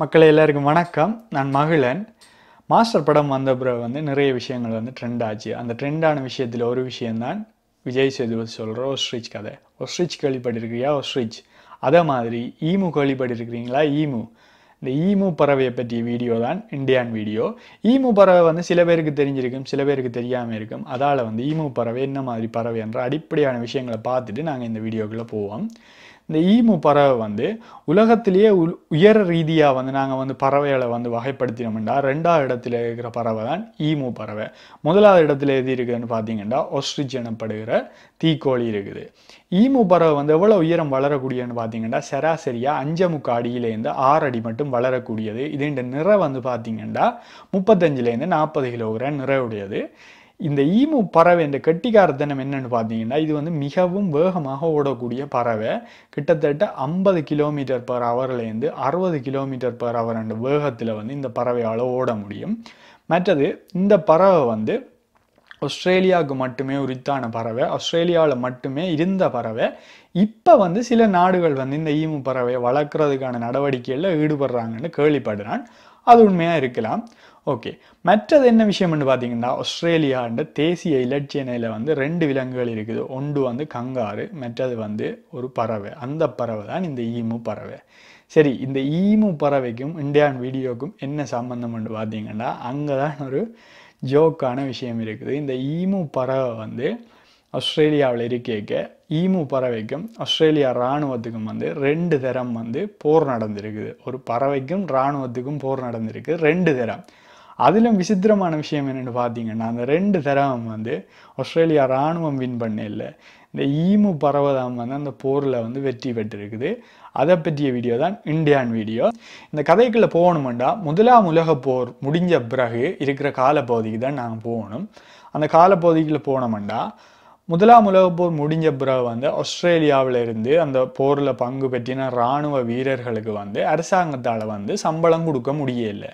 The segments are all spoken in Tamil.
மக்களை எல்லாருக்கும் வணக்கம் நான் மகிழன் மாஸ்டர் படம் வந்த பிறகு வந்து நிறைய விஷயங்கள் வந்து ட்ரெண்ட் ஆச்சு அந்த ட்ரெண்டான விஷயத்தில் ஒரு விஷயந்தான் விஜய் சேதுபதி சொல்கிற ஒஸ்ரிச் கதை ஒஸ்ரிச் கேள்விப்பட்டிருக்கிறியா ஒஸ்ரிச் அதே மாதிரி ஈமு கேள்விப்பட்டிருக்கிறீங்களா ஈமு இந்த ஈமு பறவையை பற்றிய வீடியோ தான் இந்தியான் வீடியோ ஈமு பறவை வந்து சில பேருக்கு தெரிஞ்சிருக்கும் சில பேருக்கு தெரியாமல் இருக்கும் அதால் வந்து ஈமு பறவை என்ன மாதிரி பறவை என்ற அடிப்படையான விஷயங்களை பார்த்துட்டு நாங்கள் இந்த வீடியோக்குள்ளே போவோம் இந்த ஈமு பறவை வந்து உலகத்திலேயே உயர ரீதியாக வந்து நாங்கள் வந்து பறவைகளை வந்து வகைப்படுத்தினோம்னா ரெண்டாவது இடத்துல இருக்கிற பறவை தான் ஈமு பறவை முதலாவது இடத்துல எது இருக்குதுன்னு பார்த்தீங்கன்னா ஒஸ்ட்ரிச் எனப்படுகிற தீக்கோழி இருக்குது ஈமு பறவை வந்து எவ்வளோ உயரம் வளரக்கூடியன்னு பார்த்தீங்கன்னா சராசரியாக முக்க அடியிலேருந்து ஆறு அடி மட்டும் வளரக்கூடியது இதுன்ற நிறை வந்து பார்த்தீங்கன்னா முப்பத்தஞ்சுலேருந்து நாற்பது கிலோகிராம் நிறையுடையது இந்த ஈமு பறவை இந்த கெட்டிக்காரத்தனம் என்னன்னு பார்த்தீங்கன்னா இது வந்து மிகவும் வேகமாக ஓடக்கூடிய பறவை கிட்டத்தட்ட ஐம்பது கிலோமீட்டர் பர் அவர்லேருந்து அறுபது கிலோமீட்டர் பர் அவர் என்ற வேகத்தில் வந்து இந்த பறவையால் ஓட முடியும் மற்றது இந்த பறவை வந்து ஆஸ்திரேலியாவுக்கு மட்டுமே உரித்தான பறவை ஆஸ்திரேலியாவில் மட்டுமே இருந்த பறவை இப்போ வந்து சில நாடுகள் வந்து இந்த ஈமு பறவையை வளர்க்குறதுக்கான நடவடிக்கையில் ஈடுபடுறாங்கன்னு கேள்விப்படுறான் அது உண்மையாக இருக்கலாம் ஓகே மற்றது என்ன விஷயம்னு பார்த்தீங்கன்னா ஆஸ்திரேலியாண்ட தேசிய இலட்சிய வந்து ரெண்டு விலங்குகள் இருக்குது ஒன்று வந்து கங்காரு மற்றது வந்து ஒரு பறவை அந்த பறவை தான் இந்த ஈமு பறவை சரி இந்த ஈமு பறவைக்கும் இந்தியான் வீடியோக்கும் என்ன சம்பந்தம்னு பார்த்தீங்கன்னா அங்கே தான் ஒரு ஜோக்கான விஷயம் இருக்குது இந்த ஈமு பறவை வந்து ஆஸ்திரேலியாவில் இருக்க ஈமு பறவைக்கும் ஆஸ்திரேலியா இராணுவத்துக்கும் வந்து ரெண்டு தரம் வந்து போர் நடந்திருக்குது ஒரு பறவைக்கும் இராணுவத்துக்கும் போர் நடந்திருக்கு ரெண்டு தரம் அதிலும் விசித்திரமான விஷயம் என்னென்னு பார்த்தீங்கன்னா அந்த ரெண்டு தரவம் வந்து ஆஸ்திரேலியா இராணுவம் வின் பண்ண இல்லை இந்த ஈமு பரவதாம் வந்து அந்த போரில் வந்து வெற்றி பெற்றிருக்குது அதை பற்றிய வீடியோ தான் இந்தியான் வீடியோ இந்த கதைக்குள்ளே போகணுமெண்டா முதலாம் உலக போர் முடிஞ்ச பிறகு இருக்கிற காலப்பகுதிக்கு தான் நாங்கள் போகணும் அந்த காலப்பகுதிக்குள்ளே போனோமெண்டா முதலாம் உலக போர் முடிஞ்ச பிறகு வந்து ஆஸ்திரேலியாவில் இருந்து அந்த போரில் பங்கு பெற்றின இராணுவ வீரர்களுக்கு வந்து அரசாங்கத்தால் வந்து சம்பளம் கொடுக்க முடியலை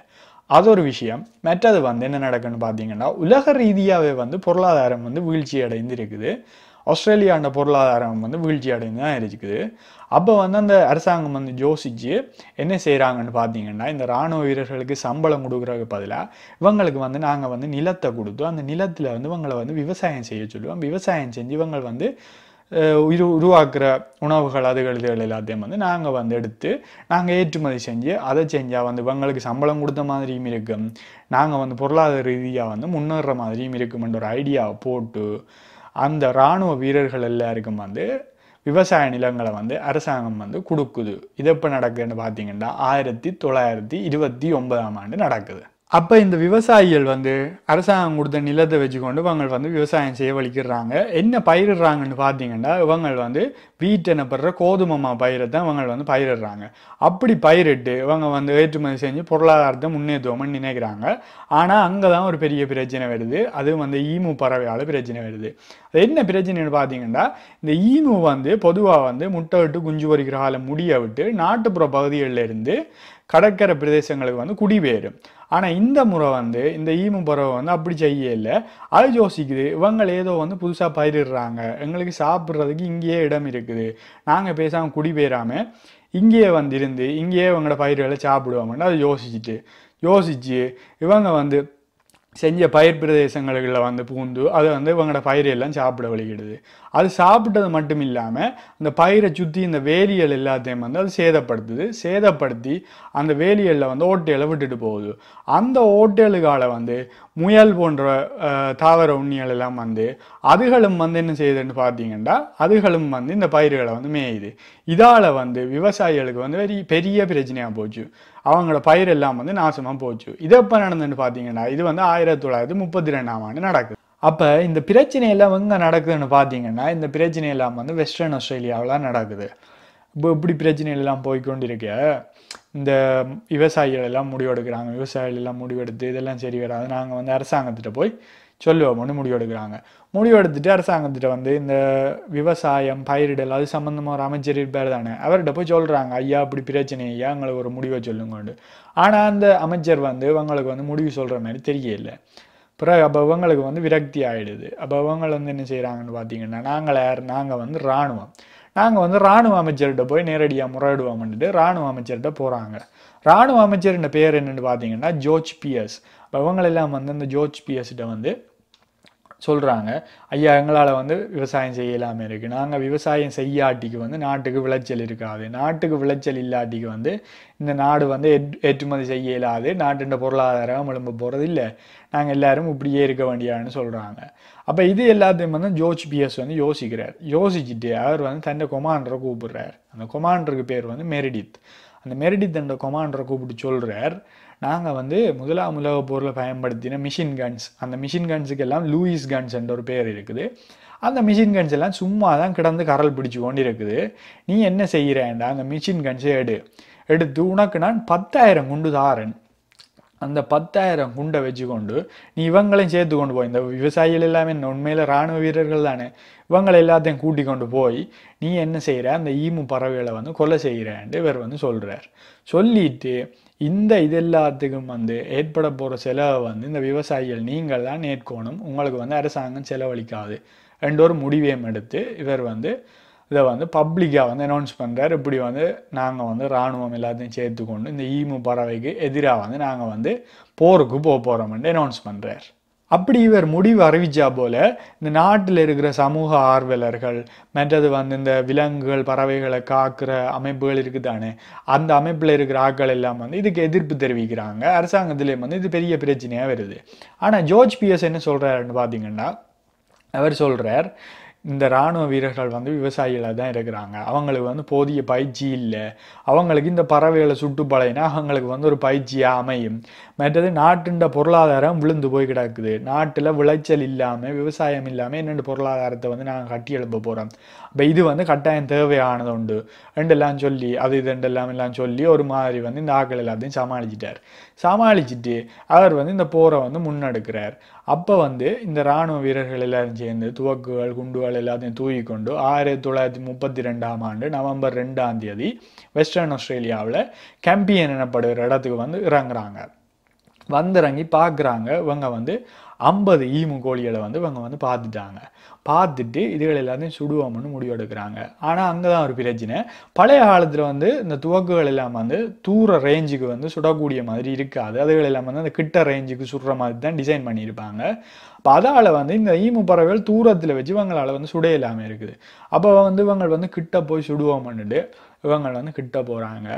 அது ஒரு விஷயம் மற்றது வந்து என்ன நடக்குன்னு பார்த்தீங்கன்னா உலக ரீதியாகவே வந்து பொருளாதாரம் வந்து வீழ்ச்சி அடைந்து இருக்குது ஆஸ்திரேலியாண்ட பொருளாதாரம் வந்து வீழ்ச்சி அடைந்து தான் இருக்குது அப்போ வந்து அந்த அரசாங்கம் வந்து யோசித்து என்ன செய்கிறாங்கன்னு பார்த்தீங்கன்னா இந்த இராணுவ வீரர்களுக்கு சம்பளம் கொடுக்குறதுக்கு பதிலாக இவங்களுக்கு வந்து நாங்கள் வந்து நிலத்தை கொடுத்து அந்த நிலத்தில் வந்து இவங்களை வந்து விவசாயம் செய்ய சொல்லுவோம் விவசாயம் செஞ்சு இவங்க வந்து உரு உருவாக்குற உணவுகள் அதுகள் எல்லாத்தையும் வந்து நாங்கள் வந்து எடுத்து நாங்கள் ஏற்றுமதி செஞ்சு அதை செஞ்சால் வந்து இவங்களுக்கு சம்பளம் கொடுத்த மாதிரியும் இருக்கும் நாங்கள் வந்து பொருளாதார ரீதியாக வந்து முன்னேற மாதிரியும் இருக்குமென்ற ஒரு ஐடியாவை போட்டு அந்த இராணுவ வீரர்கள் எல்லாருக்கும் வந்து விவசாய நிலங்களை வந்து அரசாங்கம் வந்து கொடுக்குது இது எப்போ நடக்குதுன்னு பார்த்தீங்கன்னா ஆயிரத்தி தொள்ளாயிரத்தி இருபத்தி ஒன்பதாம் ஆண்டு நடக்குது அப்போ இந்த விவசாயிகள் வந்து அரசாங்கம் கொடுத்த நிலத்தை வச்சுக்கொண்டு இவங்க வந்து விவசாயம் செய்ய வலிக்கிறாங்க என்ன பயிரிடுறாங்கன்னு பார்த்தீங்கன்னா இவங்க வந்து வீட்டு எனப்படுற கோதுமமா பயிரை தான் இவங்க வந்து பயிரிடுறாங்க அப்படி பயிரிட்டு இவங்க வந்து ஏற்றுமதி செஞ்சு பொருளாதாரத்தை முன்னேற்றுவோம்னு நினைக்கிறாங்க ஆனால் அங்கே தான் ஒரு பெரிய பிரச்சனை வருது அது வந்து ஈமு பறவையால் பிரச்சனை வருது அது என்ன பிரச்சனைன்னு பார்த்தீங்கன்னா இந்த ஈமு வந்து பொதுவாக வந்து முட்டை விட்டு குஞ்சு பொறிக்கிற காலம் முடிய விட்டு நாட்டுப்புற பகுதிகளில் இருந்து கடற்கரை பிரதேசங்களுக்கு வந்து குடிபெயரும் ஆனால் இந்த முறை வந்து இந்த ஈமு பறவை வந்து அப்படி இல்லை அது யோசிக்குது இவங்க ஏதோ வந்து புதுசாக பயிரிடுறாங்க எங்களுக்கு சாப்பிட்றதுக்கு இங்கேயே இடம் இருக்குது நாங்கள் பேசாமல் குடிபெயராமல் இங்கேயே வந்து இருந்து இங்கேயே இவங்களோட பயிர்களை சாப்பிடுவாங்கன்னு அதை யோசிச்சுட்டு யோசிச்சு இவங்க வந்து செஞ்ச பயிர் பிரதேசங்களில் வந்து பூந்து அதை வந்து இவங்களோட பயிரெல்லாம் சாப்பிட வழிகிடுது அது சாப்பிட்டது மட்டும் இல்லாமல் அந்த பயிரை சுற்றி இந்த வேலியல் எல்லாத்தையும் வந்து அது சேதப்படுத்துது சேதப்படுத்தி அந்த வேலியலில் வந்து ஓட்டையில் விட்டுட்டு போகுது அந்த ஓட்டையலுக்கால வந்து முயல் போன்ற தாவர உண்ணியல் எல்லாம் வந்து அதுகளும் வந்து என்ன செய்யுதுன்னு பார்த்தீங்கன்னா அதுகளும் வந்து இந்த பயிர்களை வந்து மேயுது இதால் வந்து விவசாயிகளுக்கு வந்து வெறி பெரிய பிரச்சனையாக போச்சு அவங்களோட பயிர் எல்லாம் வந்து நாசமாக போச்சு இது எப்போ நடந்துன்னு பார்த்தீங்கன்னா இது வந்து ஆயிரத்தி தொள்ளாயிரத்தி முப்பத்தி ரெண்டாம் ஆண்டு நடக்குது அப்போ இந்த பிரச்சனை வந்து எங்கே நடக்குதுன்னு பார்த்தீங்கன்னா இந்த பிரச்சனை எல்லாம் வந்து வெஸ்டர்ன் ஆஸ்திரேலியாவில் நடக்குது இப்போ இப்படி பிரச்சனையெல்லாம் போய்கொண்டிருக்க இந்த விவசாயிகள் எல்லாம் முடிவெடுக்கிறாங்க விவசாயிகள் எல்லாம் முடிவெடுத்து இதெல்லாம் சரி வராது நாங்கள் வந்து அரசாங்கத்திட்ட போய் சொல்லுவோம்னு முடிவெடுக்கிறாங்க முடிவெடுத்துட்டு அரசாங்கத்திட்ட வந்து இந்த விவசாயம் பயிரிடல் அது சம்மந்தமாக ஒரு அமைச்சர் இருப்பார் தானே அவர்கிட்ட போய் சொல்கிறாங்க ஐயா இப்படி பிரச்சனை ஐயா எங்களுக்கு ஒரு முடிவை சொல்லுங்கண்டு ஆனால் அந்த அமைச்சர் வந்து அவங்களுக்கு வந்து முடிவு சொல்கிற மாதிரி தெரியல பிறகு அப்போ வந்து விரக்தி ஆகிடுது அப்போ வந்து என்ன செய்கிறாங்கன்னு பார்த்தீங்கன்னா நாங்கள் யார் நாங்கள் வந்து இராணுவம் நாங்கள் வந்து இராணுவ அமைச்சர்கிட்ட போய் நேரடியாக முறையிடுவோம்ன்ட்டு இராணுவ அமைச்சர்கிட்ட போகிறாங்க இராணுவ அமைச்சர் பேர் என்னென்னு பார்த்தீங்கன்னா ஜோர்ஜ் பியர்ஸ் இப்போ வந்து அந்த ஜோர்ஜ் பியர்ஸ்கிட்ட வந்து சொல்கிறாங்க ஐயா எங்களால் வந்து விவசாயம் செய்யலாமல் இருக்குது நாங்கள் விவசாயம் செய்யாட்டிக்கு வந்து நாட்டுக்கு விளைச்சல் இருக்காது நாட்டுக்கு விளைச்சல் இல்லாட்டிக்கு வந்து இந்த நாடு வந்து ஏற்றுமதி செய்ய இயலாது நாட்டின் பொருளாதாரம் விளம்ப போகிறது இல்லை நாங்கள் எல்லாரும் இப்படியே இருக்க வேண்டியான்னு சொல்கிறாங்க அப்போ இது எல்லாத்தையும் வந்து ஜோர்ஜ் பிஎஸ் வந்து யோசிக்கிறார் யோசிச்சுட்டு அவர் வந்து தன்னை கொமாண்டரை கூப்பிடுறார் அந்த கொமாண்டருக்கு பேர் வந்து மெரிடித் அந்த மெரிடித் என்ற கொமாண்டரை கூப்பிட்டு சொல்கிறார் நாங்கள் வந்து முதலாம் உலக போரில் பயன்படுத்தின மிஷின் கன்ஸ் அந்த மிஷின் கன்ஸுக்கு எல்லாம் லூயிஸ் கன்ஸ் என்ற ஒரு பேர் இருக்குது அந்த மிஷின் கன்ஸ் எல்லாம் சும்மா தான் கிடந்து கரல் பிடிச்சி கொண்டு இருக்குது நீ என்ன செய்கிறேன்டா அந்த மிஷின் கன்ஸை எடு எடுத்து உனக்கு நான் பத்தாயிரம் குண்டு தாரன் அந்த பத்தாயிரம் குண்டை வச்சுக்கொண்டு நீ இவங்களையும் சேர்த்து கொண்டு போய் இந்த விவசாயிகள் எல்லாமே உண்மையில் இராணுவ வீரர்கள் தானே இவங்களை எல்லாத்தையும் கூட்டி கொண்டு போய் நீ என்ன செய்கிற அந்த ஈமு பறவைகளை வந்து கொலை செய்கிறேன்ட்டு இவர் வந்து சொல்கிறார் சொல்லிட்டு இந்த இது எல்லாத்துக்கும் வந்து ஏற்பட போகிற செலவை வந்து இந்த விவசாயிகள் நீங்கள் தான் ஏற்கணும் உங்களுக்கு வந்து அரசாங்கம் செலவழிக்காது ரெண்டு ஒரு முடிவையும் எடுத்து இவர் வந்து இதை வந்து பப்ளிக்காக வந்து அனௌன்ஸ் பண்ணுறாரு இப்படி வந்து நாங்கள் வந்து இராணுவம் எல்லாத்தையும் சேர்த்துக்கொண்டு இந்த ஈமு பறவைக்கு எதிராக வந்து நாங்கள் வந்து போருக்கு போக போகிறோம்னு அனௌன்ஸ் பண்ணுறார் அப்படி இவர் முடிவு அறிவிச்சா போல இந்த நாட்டில் இருக்கிற சமூக ஆர்வலர்கள் மற்றது வந்து இந்த விலங்குகள் பறவைகளை காக்கிற அமைப்புகள் இருக்குதானே அந்த அமைப்பில் இருக்கிற ஆட்கள் எல்லாம் வந்து இதுக்கு எதிர்ப்பு தெரிவிக்கிறாங்க அரசாங்கத்திலேயும் வந்து இது பெரிய பிரச்சனையாக வருது ஆனால் ஜோர்ஜ் பிஎஸ் என்ன சொல்கிறாருன்னு பார்த்தீங்கன்னா அவர் சொல்கிறார் இந்த இராணுவ வீரர்கள் வந்து விவசாயிகளாக தான் இருக்கிறாங்க அவங்களுக்கு வந்து போதிய பயிற்சி இல்லை அவங்களுக்கு இந்த பறவைகளை சுட்டு பழையினா அவங்களுக்கு வந்து ஒரு பயிற்சியாக அமையும் மற்றது நாட்டுண்ட பொருளாதாரம் விழுந்து போய் கிடக்குது நாட்டில் விளைச்சல் இல்லாமல் விவசாயம் இல்லாமல் என்னென்ன பொருளாதாரத்தை வந்து நாங்கள் கட்டி எழுப்ப போகிறோம் அப்போ இது வந்து கட்டாயம் தேவையானது உண்டு ரெண்டெல்லாம் சொல்லி அது இது ரெண்டெல்லாம் எல்லாம் சொல்லி ஒரு மாதிரி வந்து இந்த ஆக்கள் எல்லாத்தையும் சமாளிச்சிட்டார் சமாளிச்சுட்டு அவர் வந்து இந்த போரை வந்து முன்னெடுக்கிறார் அப்போ வந்து இந்த இராணுவ வீரர்கள் எல்லாரும் சேர்ந்து துவக்குகள் குண்டுகள் எல்லாத்தையும் தூக்கி கொண்டு ஆயிரத்தி தொள்ளாயிரத்தி முப்பத்தி ரெண்டாம் ஆண்டு நவம்பர் ரெண்டாம் தேதி வெஸ்டர்ன் ஆஸ்திரேலியாவில் கேம்பியன் எனப்படுகிற இடத்துக்கு வந்து இறங்குறாங்க வந்திறங்கி பார்க்குறாங்க இவங்க வந்து ஐம்பது ஈமு கோழிகளை வந்து இவங்க வந்து பார்த்துட்டாங்க பார்த்துட்டு இதுகள் எல்லாத்தையும் சுடுவோம்னு முடிவெடுக்கிறாங்க ஆனால் அங்கே தான் ஒரு பிரச்சனை பழைய காலத்தில் வந்து இந்த துவக்குகள் எல்லாம் வந்து தூர ரேஞ்சுக்கு வந்து சுடக்கூடிய மாதிரி இருக்காது அதுகள் எல்லாம் வந்து அந்த கிட்ட ரேஞ்சுக்கு சுடுற மாதிரி தான் டிசைன் பண்ணியிருப்பாங்க அப்போ அதால் வந்து இந்த ஈமு பறவைகள் தூரத்தில் வச்சு இவங்களால் வந்து இல்லாமல் இருக்குது அப்போ வந்து இவங்க வந்து கிட்ட போய் பண்ணிட்டு இவங்கள் வந்து கிட்ட போகிறாங்க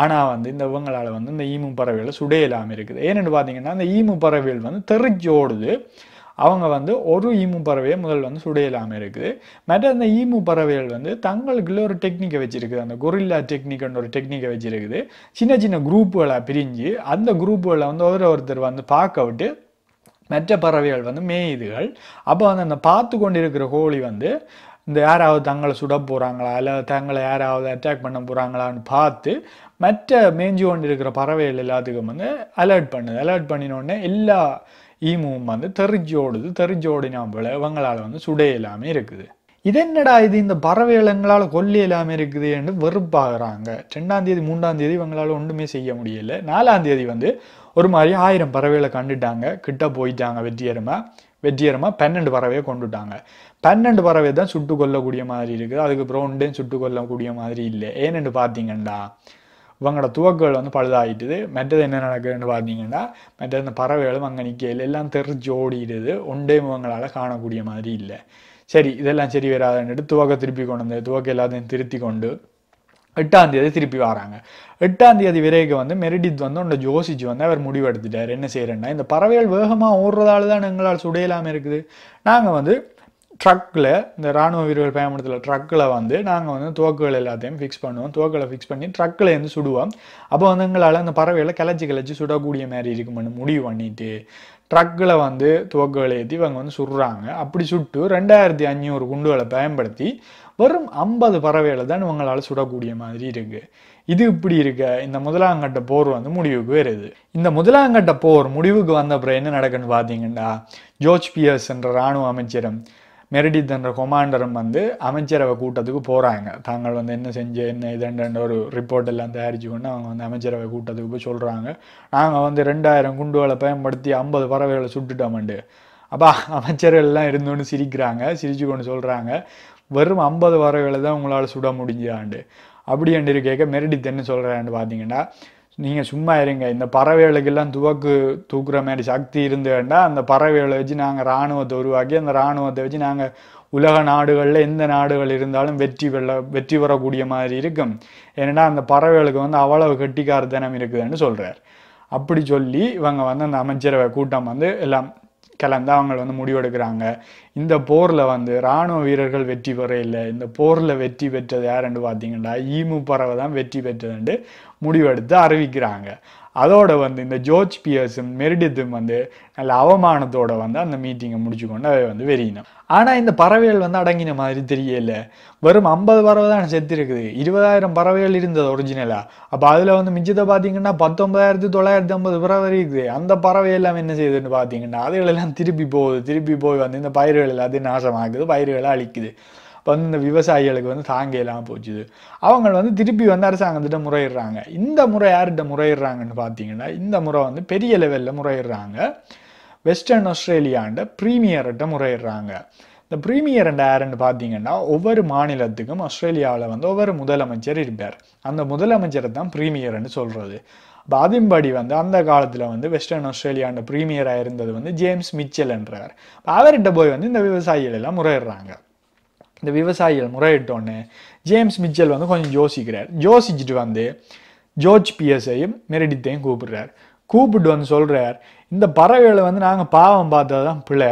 ஆனால் வந்து இந்த இவங்களால் வந்து இந்த ஈமு பறவைகள் சுடையலாமல் இருக்குது ஏன்னு பார்த்தீங்கன்னா இந்த ஈமு பறவைகள் வந்து தெரிஞ்சோடுது அவங்க வந்து ஒரு ஈமு பறவையை முதல் வந்து சுடையலாமல் இருக்குது மற்ற அந்த ஈமு பறவைகள் வந்து தங்களுக்குள்ள ஒரு டெக்னிக்கை வச்சுருக்குது அந்த கொரில்லா டெக்னிக்னு ஒரு டெக்னிக்கை வச்சுருக்குது சின்ன சின்ன குரூப்புகளை பிரிஞ்சு அந்த குரூப்புகளை வந்து ஒரு ஒருத்தர் வந்து பார்க்க விட்டு மற்ற பறவைகள் வந்து மேயுதுகள் அப்போ வந்து அந்த பார்த்து கொண்டிருக்கிற கோழி வந்து இந்த யாராவது தங்களை சுட போகிறாங்களா இல்லை தங்களை யாராவது அட்டாக் பண்ண போகிறாங்களான்னு பார்த்து மற்ற மேஞ்சு கொண்டு இருக்கிற பறவைகள் எல்லாத்துக்கும் வந்து அலர்ட் பண்ணுது அலர்ட் பண்ணினோடனே எல்லா ஈமுவும் வந்து தெரிஞ்சோடுது தெரிஞ்சோடினா போல இவங்களால் வந்து சுடையலாமே எல்லாமே இருக்குது இதென்னடா இது இந்த பறவைகள் எங்களால் கொல்லி எல்லாமே இருக்குது என்று வெறுப்பாகிறாங்க ரெண்டாம் தேதி மூன்றாம் தேதி இவங்களால் ஒன்றுமே செய்ய முடியல நாலாம் தேதி வந்து ஒரு மாதிரி ஆயிரம் பறவைகளை கண்டுட்டாங்க கிட்ட போயிட்டாங்க வெற்றியரமாக வெற்றிகரமாக பன்னெண்டு பறவையை கொண்டுட்டாங்க பன்னெண்டு பறவை தான் சுட்டு கொல்லக்கூடிய மாதிரி இருக்குது அதுக்கு ப்ரௌண்டேன் சுட்டு கொல்லக்கூடிய மாதிரி இல்லை ஏன்னு பார்த்தீங்கன்னா இவங்களோட துவக்கள் வந்து பழுதாகிட்டுது மற்றது என்ன நடக்குதுன்னு பார்த்தீங்கன்னா மற்ற இந்த பறவைகளும் அங்கே நிற்கையில் எல்லாம் தெரிஞ்சு ஓடிடுது ஒன்றே முகங்களால் காணக்கூடிய மாதிரி இல்லை சரி இதெல்லாம் சரி வராதுன்னுட்டு துவக்க திருப்பி கொண்டு வந்து துவக்க எல்லாத்தையும் திருத்தி கொண்டு எட்டாம் தேதி திருப்பி வராங்க எட்டாம் தேதி வந்து மெரிடித் வந்து உன்னை ஜோசிச்சு வந்து அவர் முடிவெடுத்துட்டார் என்ன செய்கிறேன்னா இந்த பறவைகள் வேகமாக ஓடுறதால தான் எங்களால் சுடையலாமல் இருக்குது நாங்கள் வந்து ட்ரக்கில் இந்த இராணுவ வீரர்கள் பயன்படுத்துகிற ட்ரக்கில் வந்து நாங்கள் வந்து துவக்குகள் எல்லாத்தையும் ஃபிக்ஸ் பண்ணுவோம் துவக்களை ஃபிக்ஸ் பண்ணி ட்ரக்கில் இருந்து சுடுவோம் அப்போ வந்து எங்களால் அந்த பறவைகளை கிளச்சி கிளச்சி சுடக்கூடிய மாதிரி இருக்குமென்னு முடிவு பண்ணிட்டு ட்ரக்கில் வந்து துவக்குகளை ஏற்றி இவங்க வந்து சுடுறாங்க அப்படி சுட்டு ரெண்டாயிரத்தி அஞ்சூறு குண்டுகளை பயன்படுத்தி வெறும் ஐம்பது பறவைகளை தான் உங்களால் சுடக்கூடிய மாதிரி இருக்குது இது இப்படி இருக்க இந்த முதலாங்கட்ட போர் வந்து முடிவுக்கு வருது இந்த முதலாங்கட்ட போர் முடிவுக்கு வந்த அப்புறம் என்ன நடக்குன்னு பார்த்தீங்கன்னா ஜோர்ஜ் பியர்ஸ் என்ற இராணுவ அமைச்சரும் மெரிடித் என்ற கொமாண்டரும் வந்து அமைச்சரவை கூட்டத்துக்கு போகிறாங்க தாங்கள் வந்து என்ன செஞ்சு என்ன இதுன்ற ஒரு ரிப்போர்ட் எல்லாம் தயாரிச்சு கொண்டு அவங்க வந்து அமைச்சரவை கூட்டத்துக்கு போய் சொல்கிறாங்க நாங்கள் வந்து ரெண்டாயிரம் குண்டுகளை பயன்படுத்தி ஐம்பது பறவைகளை சுட்டுட்டோம்ண்டு அப்பா அமைச்சர்கள்லாம் இருந்தோன்னு சிரிக்கிறாங்க சிரிச்சு கொண்டு சொல்கிறாங்க வெறும் ஐம்பது வாரங்களை தான் உங்களால் சுட முடிஞ்சாண்டு அப்படி என்று கேட்க மெரிடித் என்ன சொல்கிறான்னு பார்த்தீங்கன்னா நீங்கள் சும்மா இருங்க இந்த பறவைகளுக்கெல்லாம் துவக்கு தூக்குற மாதிரி சக்தி இருந்துகண்டா அந்த பறவைகளை வச்சு நாங்கள் இராணுவத்தை உருவாக்கி அந்த இராணுவத்தை வச்சு நாங்கள் உலக நாடுகளில் எந்த நாடுகள் இருந்தாலும் வெற்றி வெள்ள வெற்றி பெறக்கூடிய மாதிரி இருக்கும் ஏன்னா அந்த பறவைகளுக்கு வந்து அவ்வளவு கெட்டிக்காரத்தனம் இருக்குதுன்னு சொல்கிறார் அப்படி சொல்லி இவங்க வந்து அந்த அமைச்சரவை கூட்டம் வந்து எல்லாம் கலந்து அவங்க வந்து முடிவெடுக்கிறாங்க இந்த போரில் வந்து இராணுவ வீரர்கள் வெற்றி பெற இல்லை இந்த போரில் வெற்றி பெற்றது யாருன்னு பார்த்தீங்கன்னா ஈமு பறவை தான் வெற்றி பெற்றதுன்ட்டு முடிவெடுத்து அறிவிக்கிறாங்க அதோட வந்து இந்த ஜோர்ஜ் பியர்ஸும் மெரிடித்தும் வந்து நல்ல அவமானத்தோட வந்து அந்த மீட்டிங்கை முடிச்சு கொண்டு அதை வந்து வெறியினோம் ஆனால் இந்த பறவைகள் வந்து அடங்கின மாதிரி தெரியல வெறும் ஐம்பது பறவை தான் செத்து இருக்குது இருபதாயிரம் பறவைகள் இருந்தது ஒரிஜினலாக அப்போ அதில் வந்து மிச்சத்தை பார்த்தீங்கன்னா பத்தொன்பதாயிரத்து தொள்ளாயிரத்தி ஐம்பது பறவை இருக்குது அந்த பறவை எல்லாம் என்ன செய்யுதுன்னு பார்த்தீங்கன்னா அதுகளெல்லாம் திருப்பி போகுது திருப்பி போய் வந்து இந்த பயிர்கள் எல்லாத்தையும் நாசமாக்குது பயிர்களை அழிக்குது வந்து இந்த விவசாயிகளுக்கு வந்து தாங்க இல்லாமல் போச்சுது அவங்க வந்து திருப்பி வந்து அரசாங்கத்திட்ட முறையிடுறாங்க இந்த முறை யார்கிட்ட முறையிடுறாங்கன்னு பார்த்தீங்கன்னா இந்த முறை வந்து பெரிய லெவலில் முறையிடுறாங்க வெஸ்டர்ன் ஆஸ்திரேலியாண்ட ப்ரீமியர்கிட்ட முறையிடுறாங்க இந்த ப்ரீமியர் அண்ட் யாருன்னு பார்த்தீங்கன்னா ஒவ்வொரு மாநிலத்துக்கும் ஆஸ்திரேலியாவில் வந்து ஒவ்வொரு முதலமைச்சர் இருப்பார் அந்த முதலமைச்சரை தான் ப்ரீமியர்னு சொல்கிறது இப்போ அதின்படி வந்து அந்த காலத்தில் வந்து வெஸ்டர்ன் ஆஸ்திரேலியாண்ட ப்ரீமியராக இருந்தது வந்து ஜேம்ஸ் மிச்சல் என்றார் அவர்கிட்ட போய் வந்து இந்த விவசாயிகள் எல்லாம் முறையிடுறாங்க இந்த விவசாயிகள் முறையிட்டோன்னு ஜேம்ஸ் மிச்சல் வந்து கொஞ்சம் யோசிக்கிறார் யோசிச்சுட்டு வந்து ஜோர்ஜ் பிஎஸ்ஐயும் மெரிடித்தையும் கூப்பிடுறார் கூப்பிட்டு வந்து சொல்கிறார் இந்த பறவைகளை வந்து நாங்கள் பாவம் பார்த்தா தான் பிள்ளை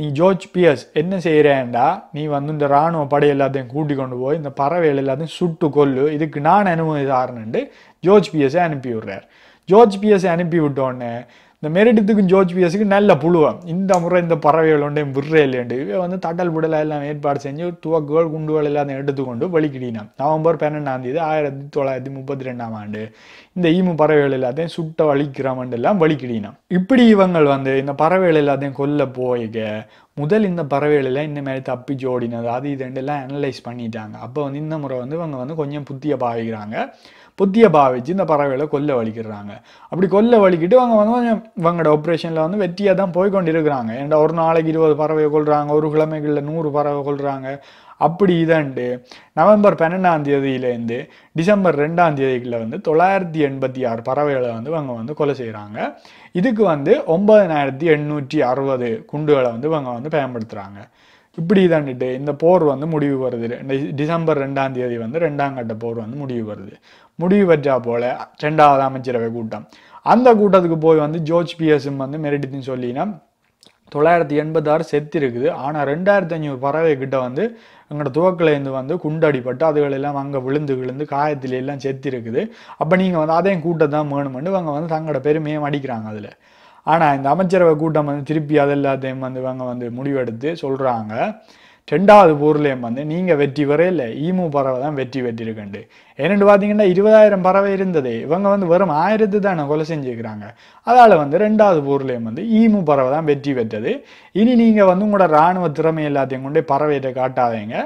நீ ஜோர்ஜ் பியர்ஸ் என்ன செய்கிறேன்டா நீ வந்து இந்த இராணுவ படை எல்லாத்தையும் கூட்டி கொண்டு போய் இந்த பறவைகள் எல்லாத்தையும் சுட்டு கொல்லு இதுக்கு நான் அனுமதி தாரணுன்ட்டு ஜோர்ஜ் பிஎஸ்ஸை அனுப்பி விடுறார் ஜோர்ஜ் பிஎஸ்ஸை அனுப்பி விட்டோன்னே இந்த மெரிடத்துக்கும் ஜோஜ் பிஎஸ்க்கு நல்ல புழுவம் இந்த முறை இந்த பறவைகள் ஒன்றே விடுறே இல்லைண்டு இவ வந்து தட்டல் புடலை எல்லாம் ஏற்பாடு செஞ்சு துவக்குகள் குண்டுகள் எல்லாத்தையும் எடுத்துக்கொண்டு வெளிக்கிடினான் நவம்பர் பன்னெண்டாம் தேதி ஆயிரத்தி தொள்ளாயிரத்தி முப்பத்தி ரெண்டாம் ஆண்டு இந்த ஈமு பறவைகள் எல்லாத்தையும் சுட்ட வலிக்கிறவன் எல்லாம் வலிக்கிடினான் இப்படி இவங்கள் வந்து இந்த பறவைகள் எல்லாத்தையும் கொல்ல போயிக்க முதல் இந்த எல்லாம் இந்த மாதிரி தப்பி ஜோடினது அது இது ரெண்டு எல்லாம் அனலைஸ் பண்ணிட்டாங்க அப்போ வந்து இந்த முறை வந்து இவங்க வந்து கொஞ்சம் புத்தியை பாவிக்கிறாங்க புத்திய பாவிச்சு இந்த பறவைகளை கொல்ல வலிக்கிறாங்க அப்படி கொல்ல வலிக்கிட்டு அவங்க வந்து இவங்களோட ஆப்ரேஷனில் வந்து வெற்றியாக தான் போய் கொண்டு இருக்கிறாங்க ஏன்னா ஒரு நாளைக்கு இருபது பறவை கொள்கிறாங்க ஒரு கிழமைகளில் நூறு பறவை கொள்கிறாங்க அப்படி இதண்டு நவம்பர் பன்னெண்டாம் தேதியிலேருந்து டிசம்பர் ரெண்டாம் தேதிக்குள்ள வந்து தொள்ளாயிரத்தி எண்பத்தி ஆறு பறவைகளை வந்து இவங்க வந்து கொலை செய்கிறாங்க இதுக்கு வந்து ஒன்பதனாயிரத்தி எண்ணூற்றி அறுபது குண்டுகளை வந்து இவங்க வந்து பயன்படுத்துகிறாங்க இப்படி இதண்டுட்டு இந்த போர் வந்து முடிவு வருது டிசம்பர் ரெண்டாம் தேதி வந்து ரெண்டாம் கட்ட போர் வந்து முடிவு வருது முடிவு பெற்றா போல ரெண்டாவது அமைச்சரவை கூட்டம் அந்த கூட்டத்துக்கு போய் வந்து ஜோர்ஜ் பிஎஸ்எம் வந்து மெரிடித்தின்னு சொல்லினா தொள்ளாயிரத்தி எண்பத்தாறு செத்து இருக்குது ஆனால் ரெண்டாயிரத்தி ஐநூறு பறவை கிட்ட வந்து எங்களோட துவக்கிலேருந்து வந்து குண்டடிப்பட்டு அதுகளெல்லாம் அங்கே விழுந்து விழுந்து காயத்துல எல்லாம் செத்து இருக்குது அப்போ நீங்கள் வந்து அதையும் கூட்டத்தான் வேணுமெண்டு அவங்க வந்து தங்களோட பெருமையை அடிக்கிறாங்க அதில் ஆனால் இந்த அமைச்சரவை கூட்டம் வந்து திருப்பி எல்லாத்தையும் வந்து இவங்க வந்து முடிவெடுத்து சொல்கிறாங்க ரெண்டாவது போர்லேயும் வந்து நீங்கள் வெற்றி வரே இல்லை ஈமு பறவை தான் வெற்றி வெற்றிருக்குண்டு ஏன்னு பார்த்தீங்கன்னா இருபதாயிரம் பறவை இருந்தது இவங்க வந்து வெறும் ஆயிரத்து தானே கொலை செஞ்சுக்கிறாங்க அதால் வந்து ரெண்டாவது போர்லேயும் வந்து ஈமு பறவை தான் வெற்றி பெற்றது இனி நீங்கள் வந்து உங்களோட இராணுவ திறமை எல்லாத்தையும் கொண்டு பறவையிட்ட காட்டாதீங்க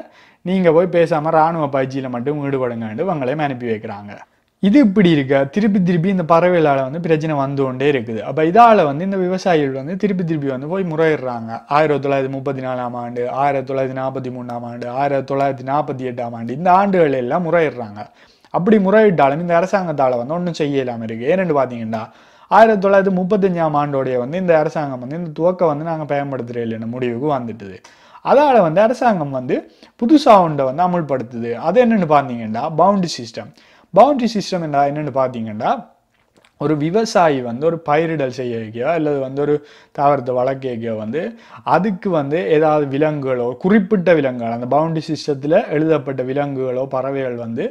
நீங்கள் போய் பேசாமல் இராணுவ பயிற்சியில் மட்டும் ஈடுபடுங்கன்ட்டு இவங்களையும் அனுப்பி வைக்கிறாங்க இது இப்படி இருக்கா திருப்பி திருப்பி இந்த பறவைகளால் வந்து பிரச்சனை வந்து கொண்டே இருக்குது அப்போ இதால் வந்து இந்த விவசாயிகள் வந்து திருப்பி திருப்பி வந்து போய் முறையிடுறாங்க ஆயிரத்தி தொள்ளாயிரத்தி முப்பத்தி நாலாம் ஆண்டு ஆயிரத்தி தொள்ளாயிரத்தி நாற்பத்தி மூணாம் ஆண்டு ஆயிரத்தி தொள்ளாயிரத்தி நாற்பத்தி எட்டாம் ஆண்டு இந்த ஆண்டுகள் எல்லாம் முறையிடுறாங்க அப்படி முறையிட்டாலும் இந்த அரசாங்கத்தால் வந்து ஒன்றும் செய்ய இல்லாமல் இருக்குது ஏன்னு பார்த்தீங்கன்னா ஆயிரத்தி தொள்ளாயிரத்தி முப்பத்தஞ்சாம் ஆண்டோடைய வந்து இந்த அரசாங்கம் வந்து இந்த துவக்க வந்து நாங்கள் பயன்படுத்துகிற இல்லைன்னு முடிவுக்கு வந்துட்டுது அதால் வந்து அரசாங்கம் வந்து புதுசாக ஒன்றை வந்து அமுல்படுத்துது அது என்னென்னு பார்த்தீங்கன்னா பவுண்டரி சிஸ்டம் பவுண்டரி சிஸ்டம் என்ன என்னென்னு பார்த்தீங்கன்னா ஒரு விவசாயி வந்து ஒரு பயிரிடல் செய்யக்கையோ அல்லது வந்து ஒரு தாவரத்தை வளர்க்கையோ வந்து அதுக்கு வந்து ஏதாவது விலங்குகளோ குறிப்பிட்ட விலங்குகள் அந்த பவுண்டரி சிஸ்டத்தில் எழுதப்பட்ட விலங்குகளோ பறவைகள் வந்து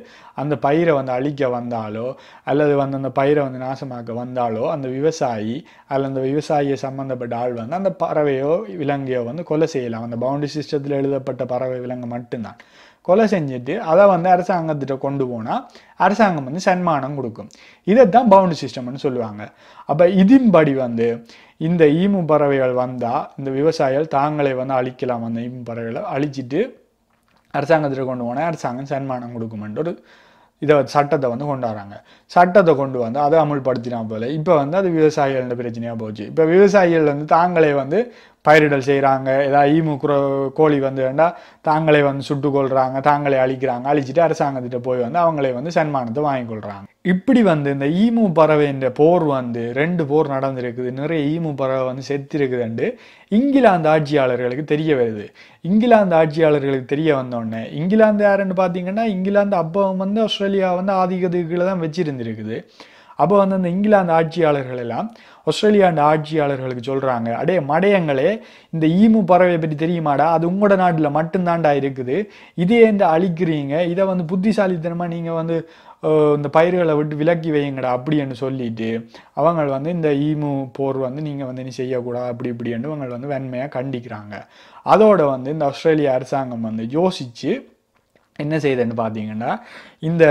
அந்த பயிரை வந்து அழிக்க வந்தாலோ அல்லது வந்து அந்த பயிரை வந்து நாசமாக்க வந்தாலோ அந்த விவசாயி அல்ல அந்த விவசாயியை சம்மந்தப்பட்ட ஆள் வந்து அந்த பறவையோ விலங்கையோ வந்து கொலை செய்யலாம் அந்த பவுண்டரி சிஸ்டத்தில் எழுதப்பட்ட பறவை விலங்கு மட்டும்தான் கொலை செஞ்சுட்டு அதை வந்து அரசாங்கத்திட்ட கொண்டு போனால் அரசாங்கம் வந்து சன்மானம் கொடுக்கும் இதை தான் பவுண்டரி சிஸ்டம்னு சொல்லுவாங்க அப்போ இதின்படி வந்து இந்த ஈமு பறவைகள் வந்தால் இந்த விவசாயிகள் தாங்களே வந்து அழிக்கலாம் அந்த ஈமு பறவைகளை அழிச்சிட்டு அரசாங்கத்திட்ட கொண்டு போனால் அரசாங்கம் சன்மானம் கொடுக்குமென்ற ஒரு இதை சட்டத்தை வந்து கொண்டாடுறாங்க சட்டத்தை கொண்டு வந்து அதை அமுல்படுத்தினா போல இப்போ வந்து அது விவசாயிகளோட பிரச்சனையாக போச்சு இப்போ விவசாயிகள் வந்து தாங்களே வந்து பயிரிடல் செய்கிறாங்க ஏதாவது ஈமு கோழி வந்து வேண்டாம் தாங்களே வந்து சுட்டு கொள்கிறாங்க தாங்களே அழிக்கிறாங்க அழிச்சிட்டு அரசாங்கத்திட்ட போய் வந்து அவங்களே வந்து சன்மானத்தை வாங்கி கொள்கிறாங்க இப்படி வந்து இந்த ஈமு பறவைன்ற போர் வந்து ரெண்டு போர் நடந்திருக்குது நிறைய ஈமு பறவை வந்து செத்திருக்குதுண்டு இங்கிலாந்து ஆட்சியாளர்களுக்கு தெரிய வருது இங்கிலாந்து ஆட்சியாளர்களுக்கு தெரிய வந்தோடனே இங்கிலாந்து யாருன்னு பார்த்தீங்கன்னா இங்கிலாந்து அப்போ வந்து ஆஸ்திரேலியா வந்து ஆதிக்கத்துக்குள்ளே தான் வச்சிருந்துருக்குது அப்போ வந்து அந்த இங்கிலாந்து ஆட்சியாளர்கள் எல்லாம் ஆஸ்திரேலியாண்ட ஆட்சியாளர்களுக்கு சொல்கிறாங்க அடே மடையங்களே இந்த ஈமு பறவை பற்றி தெரியுமாடா அது உங்களோட நாட்டில் மட்டும்தாண்டா இருக்குது இதே இந்த அழிக்கிறீங்க இதை வந்து புத்திசாலித்தனமாக நீங்கள் வந்து இந்த பயிர்களை விட்டு விலக்கி வையுங்கடா அப்படின்னு சொல்லிட்டு அவங்க வந்து இந்த ஈமு போர் வந்து நீங்கள் வந்து நீ செய்யக்கூடாது அப்படி இப்படின்னு அவங்க வந்து வன்மையாக கண்டிக்கிறாங்க அதோட வந்து இந்த ஆஸ்திரேலியா அரசாங்கம் வந்து யோசித்து என்ன செய்யுதுன்னு பார்த்தீங்கன்னா இந்த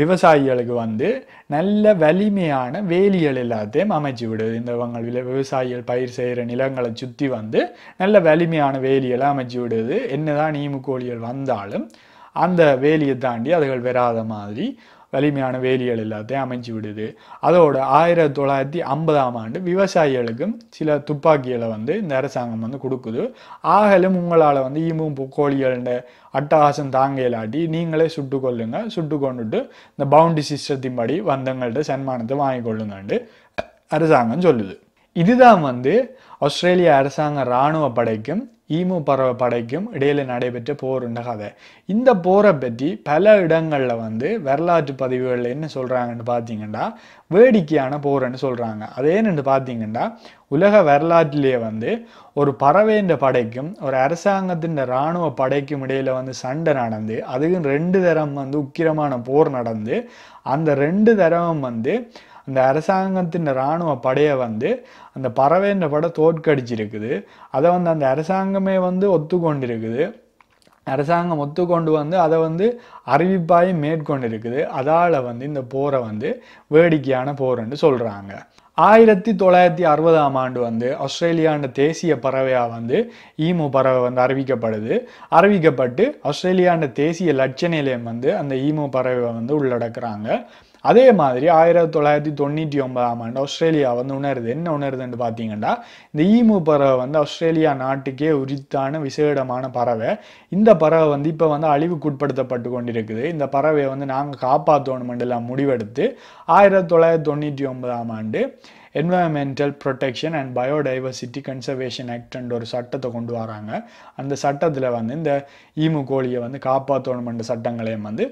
விவசாயிகளுக்கு வந்து நல்ல வலிமையான வேலிகள் எல்லாத்தையும் அமைச்சு விடுது இந்த விவசாயிகள் பயிர் செய்கிற நிலங்களை சுற்றி வந்து நல்ல வலிமையான வேலிகளை அமைச்சு விடுது என்னதான் நீமுக்கோழிகள் வந்தாலும் அந்த வேலியை தாண்டி அதுகள் வராத மாதிரி வலிமையான வேலிகள் எல்லாத்தையும் அமைஞ்சு விடுது அதோட ஆயிரத்தி தொள்ளாயிரத்தி ஐம்பதாம் ஆண்டு விவசாயிகளுக்கும் சில துப்பாக்கிகளை வந்து இந்த அரசாங்கம் வந்து கொடுக்குது ஆகலும் உங்களால் வந்து ஈமும் கோழிகள அட்டகாசம் தாங்க இல்லாட்டி நீங்களே சுட்டு கொள்ளுங்க சுட்டு கொண்டுட்டு இந்த பவுண்டரி சிஸ்டத்தின் படி வந்தவங்கள்ட்ட சன்மானத்தை வாங்கி கொள்ளுங்கன்ட்டு அரசாங்கம் சொல்லுது இதுதான் வந்து ஆஸ்திரேலிய அரசாங்க இராணுவ படைக்கும் ஈமு பறவை படைக்கும் இடையில் நடைபெற்ற போர் உண்ட கதை இந்த போரை பற்றி பல இடங்களில் வந்து வரலாற்று பதிவுகளில் என்ன சொல்கிறாங்கன்னு பார்த்தீங்கன்னா வேடிக்கையான போர்ன்னு சொல்கிறாங்க அது ஏன்னு பார்த்தீங்கன்னா உலக வரலாற்றிலேயே வந்து ஒரு பறவைன்ற படைக்கும் ஒரு அரசாங்கத்தின் இராணுவ படைக்கும் இடையில் வந்து சண்டை நடந்து அதுக்கும் ரெண்டு தரம் வந்து உக்கிரமான போர் நடந்து அந்த ரெண்டு தரம் வந்து அந்த அரசாங்கத்தின் இராணுவ படையை வந்து அந்த பறவைன்ற படை தோற்கடிச்சிருக்குது அதை வந்து அந்த அரசாங்கமே வந்து ஒத்துக்கொண்டிருக்குது அரசாங்கம் ஒத்துக்கொண்டு வந்து அதை வந்து அறிவிப்பாய் மேற்கொண்டிருக்குது அதால் வந்து இந்த போரை வந்து வேடிக்கையான போர்ன்னு சொல்கிறாங்க ஆயிரத்தி தொள்ளாயிரத்தி அறுபதாம் ஆண்டு வந்து ஆஸ்திரேலியாண்ட தேசிய பறவையாக வந்து ஈமு பறவை வந்து அறிவிக்கப்படுது அறிவிக்கப்பட்டு ஆஸ்திரேலியாண்ட தேசிய லட்ச நிலையம் வந்து அந்த ஈமு பறவை வந்து உள்ளடக்குறாங்க அதே மாதிரி ஆயிரத்தி தொள்ளாயிரத்தி தொண்ணூற்றி ஒன்பதாம் ஆண்டு ஆஸ்திரேலியா வந்து உணருது என்ன உணருதுன்னு பார்த்தீங்கன்னா இந்த ஈமு பறவை வந்து ஆஸ்திரேலியா நாட்டுக்கே உரித்தான விசேடமான பறவை இந்த பறவை வந்து இப்போ வந்து அழிவுக்குட்படுத்தப்பட்டு கொண்டிருக்குது இந்த பறவையை வந்து நாங்கள் காப்பாற்றணுமெண்டெல்லாம் முடிவெடுத்து ஆயிரத்தி தொள்ளாயிரத்தி தொண்ணூற்றி ஒன்பதாம் ஆண்டு environmental protection and biodiversity conservation ஆக்ட்ன்ற ஒரு சட்டத்தை கொண்டு வராங்க அந்த சட்டத்தில் வந்து இந்த ஈமு கோழியை வந்து காப்பாற்றணுமென்ற சட்டங்களையும் வந்து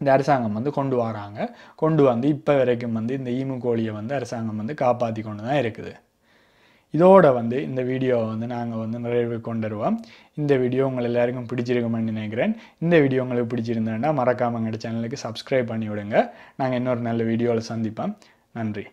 இந்த அரசாங்கம் வந்து கொண்டு வராங்க கொண்டு வந்து இப்போ வரைக்கும் வந்து இந்த ஈமு கோழியை வந்து அரசாங்கம் வந்து காப்பாற்றி கொண்டு தான் இருக்குது இதோட வந்து இந்த வீடியோவை வந்து நாங்கள் வந்து நிறைவு கொண்டு வருவோம் இந்த வீடியோ உங்கள் எல்லாருக்கும் பிடிச்சிருக்குமான்னு நினைக்கிறேன் இந்த வீடியோ உங்களுக்கு பிடிச்சிருந்தேன்னா மறக்காமல் எங்கள் சேனலுக்கு சப்ஸ்கிரைப் பண்ணி விடுங்க நாங்கள் இன்னொரு நல்ல வீடியோவில் சந்திப்போம் நன்றி